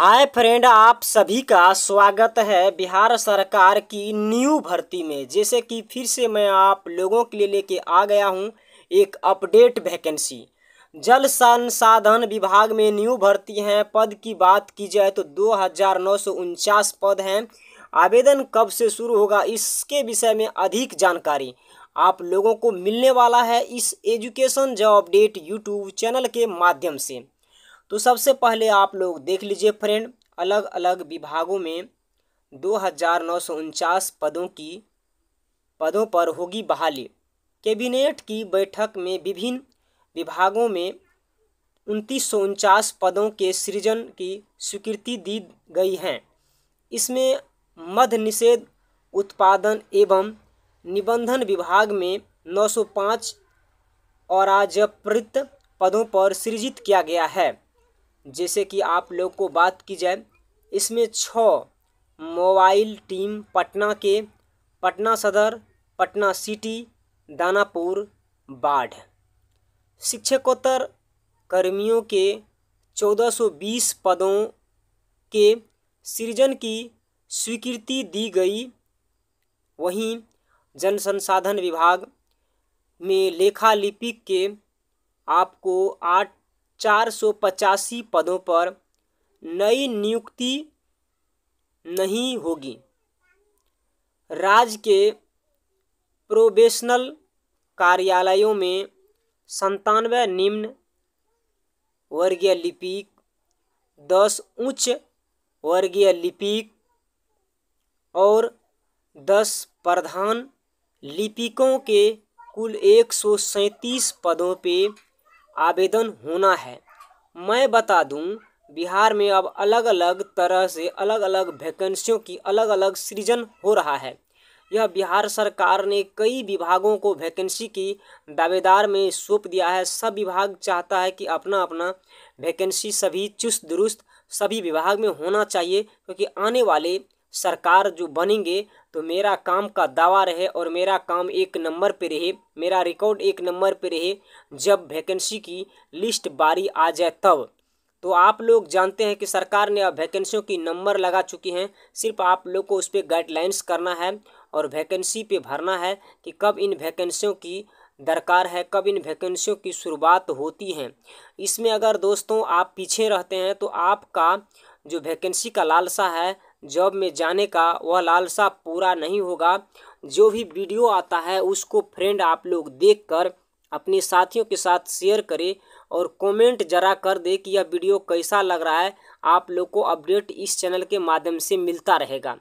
hi friend आप सभी का स्वागत है बिहार सरकार की न्यू भर्ती में जैसे कि फिर से मैं आप लोगों के लिए लेके आ गया हूँ एक अपडेट वैकेंसी जल संसाधन विभाग में न्यू भर्ती हैं पद की बात की जाए तो दो हजार नौ सौ उनचास पद हैं आवेदन कब से शुरू होगा इसके विषय में अधिक जानकारी आप लोगों को मिलने वाला है इस education job update YouTube channel के माध्यम से तो सबसे पहले आप लोग देख लीजिए फ्रेंड अलग अलग विभागों में दो हजार नौ सौ उनचास पदों की पदों पर होगी बहाली कैबिनेट की बैठक में विभिन्न विभागों में उनतीस सौ उनचास पदों के सृजन की स्वीकृति दी गई है इसमें मध्य निषेध उत्पादन एवं निबंधन विभाग में 905 और अराजपृत पदों पर सृजित किया गया है जैसे कि आप लोग को बात की जाए इसमें छ मोबाइल टीम पटना के पटना सदर पटना सिटी दानापुर बाढ़ शिक्षकोत्तर कर्मियों के 1420 पदों के सृजन की स्वीकृति दी गई वहीं जन संसाधन विभाग में लेखा लिपिक के आपको आठ चार सौ पचासी पदों पर नई नियुक्ति नहीं होगी राज्य के प्रोबेशनल कार्यालयों में संतानवे निम्न वर्गीय लिपिक दस उच्च वर्गीय लिपिक और दस प्रधान लिपिकों के कुल एक सौ सैंतीस पदों पे आवेदन होना है मैं बता दूं बिहार में अब अलग अलग तरह से अलग अलग वैकेंसियों की अलग अलग सृजन हो रहा है यह बिहार सरकार ने कई विभागों को वैकेंसी की दावेदार में सौंप दिया है सब विभाग चाहता है कि अपना अपना वैकेंसी सभी चुस्त दुरुस्त सभी विभाग में होना चाहिए क्योंकि आने वाले सरकार जो बनेंगे तो मेरा काम का दावा रहे और मेरा काम एक नंबर पे रहे मेरा रिकॉर्ड एक नंबर पे रहे जब वैकेंसी की लिस्ट बारी आ जाए तब तो आप लोग जानते हैं कि सरकार ने अब वैकेंसियों की नंबर लगा चुकी हैं सिर्फ आप लोग को उस पर गाइडलाइंस करना है और वैकेंसी पे भरना है कि कब इन वैकेंसियों की दरकार है कब इन वैकेंसियों की शुरुआत होती है इसमें अगर दोस्तों आप पीछे रहते हैं तो आपका जो वैकेंसी का लालसा है जॉब में जाने का वह लालसा पूरा नहीं होगा जो भी वीडियो आता है उसको फ्रेंड आप लोग देखकर अपने साथियों के साथ शेयर करें और कमेंट जरा कर दे कि यह वीडियो कैसा लग रहा है आप लोग को अपडेट इस चैनल के माध्यम से मिलता रहेगा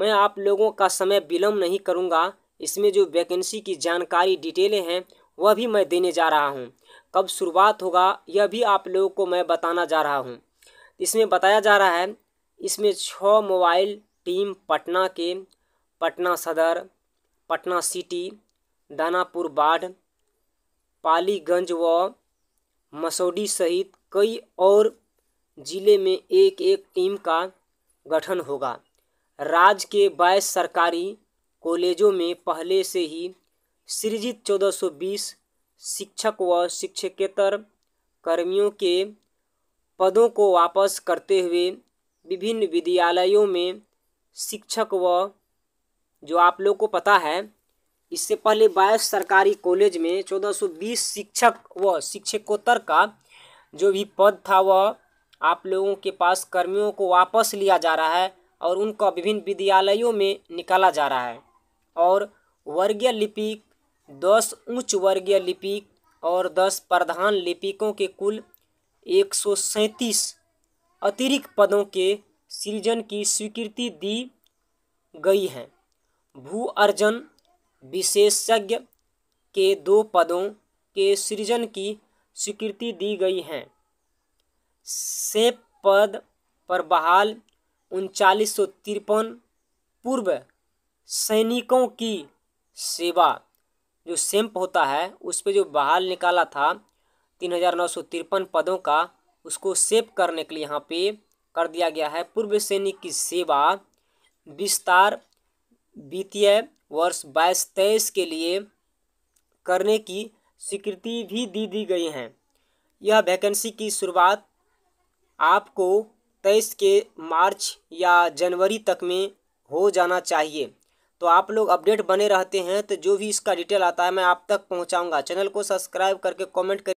मैं आप लोगों का समय विलम्ब नहीं करूँगा इसमें जो वैकेंसी की जानकारी डिटेलें हैं वह भी मैं देने जा रहा हूँ कब शुरुआत होगा यह भी आप लोगों को मैं बताना जा रहा हूँ इसमें बताया जा रहा है इसमें छः मोबाइल टीम पटना के पटना सदर पटना सिटी दानापुर बाढ़ पालीगंज व मसौडी सहित कई और जिले में एक एक टीम का गठन होगा राज्य के बाईस सरकारी कॉलेजों में पहले से ही सृजित 1420 शिक्षक व शिक्षकेतर कर्मियों के पदों को वापस करते हुए विभिन्न विद्यालयों में शिक्षक व जो आप लोग को पता है इससे पहले बाईस सरकारी कॉलेज में 1420 शिक्षक व शिक्षकोत्तर का जो भी पद था वह आप लोगों के पास कर्मियों को वापस लिया जा रहा है और उनका विभिन्न विद्यालयों में निकाला जा रहा है और वर्गीय लिपिक दस उच्च वर्गीय लिपिक और दस प्रधान लिपिकों के कुल एक सौ सैंतीस अतिरिक्त पदों के सृजन की स्वीकृति दी गई है भू अर्जन विशेषज्ञ के दो पदों के सृजन की स्वीकृति दी गई है सेप पद पर बहाल उनचालीस सौ तिरपन पूर्व सैनिकों की सेवा जो सेम्प होता है उस पर जो बहाल निकाला था तीन हजार नौ सौ तिरपन पदों का उसको सेव करने के लिए यहाँ पे कर दिया गया है पूर्व सैनिक की सेवा विस्तार वित्तीय वर्ष बाईस तेईस के लिए करने की स्वीकृति भी दी दी गई है यह वैकेंसी की शुरुआत आपको तेईस के मार्च या जनवरी तक में हो जाना चाहिए तो आप लोग अपडेट बने रहते हैं तो जो भी इसका डिटेल आता है मैं आप तक पहुंचाऊंगा चैनल को सब्सक्राइब करके कमेंट कर